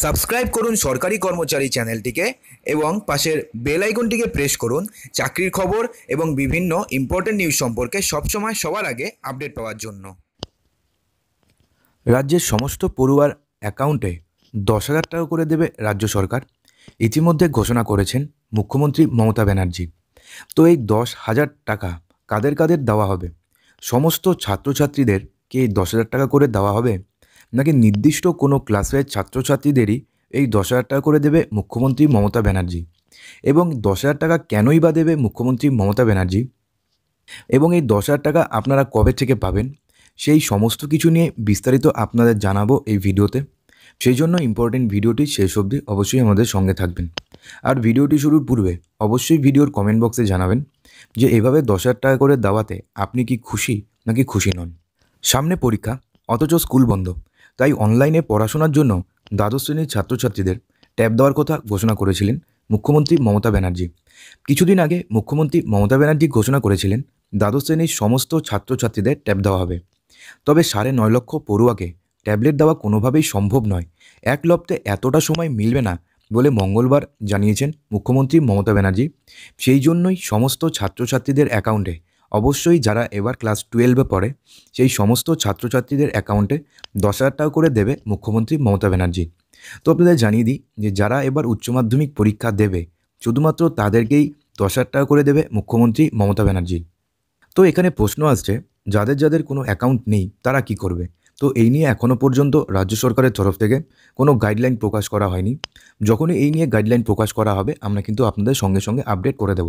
subscribe করুন সরকারি কর্মচারী চ্যানেলটিকে এবং পাশের বেল আইকনটিকে প্রেস করুন চাকরির খবর এবং বিভিন্ন ইম্পর্টেন্ট নিউজ সম্পর্কে সবসময় সবার আগে আপডেট পাওয়ার জন্য রাজ্যের সমস্ত পড়ুয়ার অ্যাকাউন্টে দশ হাজার টাকা করে দেবে রাজ্য সরকার ইতিমধ্যে ঘোষণা করেছেন মুখ্যমন্ত্রী মমতা ব্যানার্জি তো এই দশ হাজার টাকা কাদের কাদের দেওয়া হবে সমস্ত ছাত্রছাত্রীদেরকে এই দশ হাজার টাকা করে দেওয়া হবে নাকি নির্দিষ্ট কোনো ক্লাসের ছাত্রছাত্রীদেরই এই দশ হাজার টাকা করে দেবে মুখ্যমন্ত্রী মমতা ব্যানার্জি এবং দশ হাজার টাকা কেনই বা দেবে মুখ্যমন্ত্রী মমতা ব্যানার্জি এবং এই দশ হাজার টাকা আপনারা কবে থেকে পাবেন সেই সমস্ত কিছু নিয়ে বিস্তারিত আপনাদের জানাবো এই ভিডিওতে সেই জন্য ইম্পর্টেন্ট ভিডিওটি শেষ অবধি অবশ্যই আমাদের সঙ্গে থাকবেন আর ভিডিওটি শুরুর পূর্বে অবশ্যই ভিডিওর কমেন্ট বক্সে জানাবেন যে এভাবে দশ হাজার টাকা করে দেওয়াতে আপনি কি খুশি নাকি খুশি নন সামনে পরীক্ষা অথচ স্কুল বন্ধ তাই অনলাইনে পড়াশোনার জন্য দ্বাদশ শ্রেণীর ছাত্রছাত্রীদের ট্যাব দেওয়ার কথা ঘোষণা করেছিলেন মুখ্যমন্ত্রী মমতা ব্যানার্জি কিছুদিন আগে মুখ্যমন্ত্রী মমতা ব্যানার্জি ঘোষণা করেছিলেন দ্বাদশ শ্রেণীর সমস্ত ছাত্রছাত্রীদের ট্যাব দেওয়া হবে তবে সাড়ে নয় লক্ষ পড়ুয়াকে ট্যাবলেট দেওয়া কোনোভাবেই সম্ভব নয় এক লপ্তে এতটা সময় মিলবে না বলে মঙ্গলবার জানিয়েছেন মুখ্যমন্ত্রী মমতা ব্যানার্জি সেই জন্যই সমস্ত ছাত্রছাত্রীদের অ্যাকাউন্টে অবশ্যই যারা এবার ক্লাস টুয়েলভে পড়ে সেই সমস্ত ছাত্রছাত্রীদের অ্যাকাউন্টে দশ হাজার টাকা করে দেবে মুখ্যমন্ত্রী মমতা ব্যানার্জি তো আপনাদের জানিয়ে দিই যে যারা এবার উচ্চ মাধ্যমিক পরীক্ষা দেবে শুধুমাত্র তাদেরকেই দশ হাজার টাকা করে দেবে মুখ্যমন্ত্রী মমতা ব্যানার্জি তো এখানে প্রশ্ন আসছে যাদের যাদের কোনো অ্যাকাউন্ট নেই তারা কি করবে তো এই নিয়ে এখনও পর্যন্ত রাজ্য সরকারের তরফ থেকে কোনো গাইডলাইন প্রকাশ করা হয়নি যখনই এই নিয়ে গাইডলাইন প্রকাশ করা হবে আমরা কিন্তু আপনাদের সঙ্গে সঙ্গে আপডেট করে দেব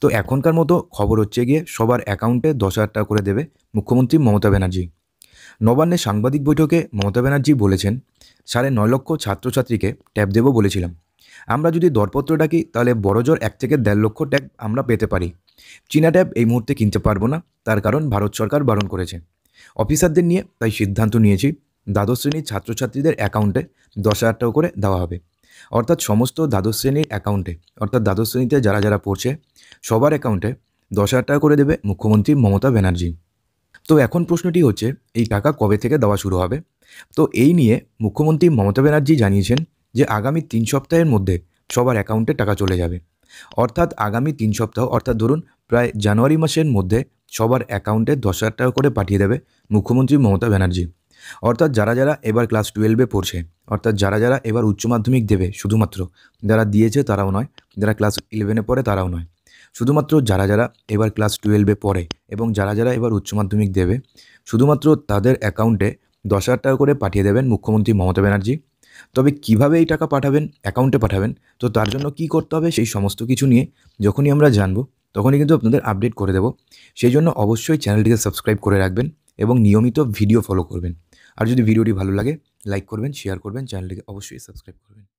তো এখনকার মতো খবর হচ্ছে গিয়ে সবার অ্যাকাউন্টে দশ হাজার টাকা করে দেবে মুখ্যমন্ত্রী মমতা ব্যানার্জি নবান্নে সাংবাদিক বৈঠকে মমতা ব্যানার্জি বলেছেন সাড়ে নয় লক্ষ ছাত্রছাত্রীকে ট্যাব দেব বলেছিলাম আমরা যদি দরপত্র ডাকি তাহলে বড়জোর এক থেকে দেড় লক্ষ ট্যাব আমরা পেতে পারি চীনা ট্যাব এই মুহূর্তে কিনতে পারবো না তার কারণ ভারত সরকার বারণ করেছে অফিসারদের নিয়ে তাই সিদ্ধান্ত নিয়েছি দ্বাদশ শ্রেণীর ছাত্রছাত্রীদের অ্যাকাউন্টে দশ হাজার টাকা করে দেওয়া হবে অর্থাৎ সমস্ত দ্বাদশ শ্রেণীর অ্যাকাউন্টে অর্থাৎ দ্বাদশ শ্রেণীতে যারা যারা পড়ছে সবার অ্যাকাউন্টে দশ হাজার টাকা করে দেবে মুখ্যমন্ত্রী মমতা ব্যানার্জি তো এখন প্রশ্নটি হচ্ছে এই টাকা কবে থেকে দেওয়া শুরু হবে তো এই নিয়ে মুখ্যমন্ত্রী মমতা ব্যানার্জি জানিয়েছেন যে আগামী তিন সপ্তাহের মধ্যে সবার অ্যাকাউন্টে টাকা চলে যাবে অর্থাৎ আগামী তিন সপ্তাহ অর্থাৎ ধরুন প্রায় জানুয়ারি মাসের মধ্যে সবার অ্যাকাউন্টে দশ হাজার টাকা করে পাঠিয়ে দেবে মুখ্যমন্ত্রী মমতা ব্যানার্জি অর্থাৎ যারা যারা এবার ক্লাস টুয়েলভে পড়ছে অর্থাৎ যারা যারা এবার উচ্চ মাধ্যমিক দেবে শুধুমাত্র যারা দিয়েছে তারাও নয় যারা ক্লাস ইলেভেনে পড়ে তারাও নয় শুধুমাত্র যারা যারা এবার ক্লাস টুয়েলভে পড়ে এবং যারা যারা এবার উচ্চ মাধ্যমিক দেবে শুধুমাত্র তাদের অ্যাকাউন্টে দশ হাজার টাকা করে পাঠিয়ে দেবেন মুখ্যমন্ত্রী মমতা ব্যানার্জি তবে কিভাবে এই টাকা পাঠাবেন অ্যাকাউন্টে পাঠাবেন তো তার জন্য কি করতে হবে সেই সমস্ত কিছু নিয়ে যখনই আমরা জানবো তখনই কিন্তু আপনাদের আপডেট করে দেব সেই জন্য অবশ্যই চ্যানেলটিকে সাবস্ক্রাইব করে রাখবেন এবং নিয়মিত ভিডিও ফলো করবেন আর যদি ভিডিওটি ভালো লাগে লাইক করবেন শেয়ার করবেন চ্যানেলটিকে অবশ্যই সাবস্ক্রাইব করবেন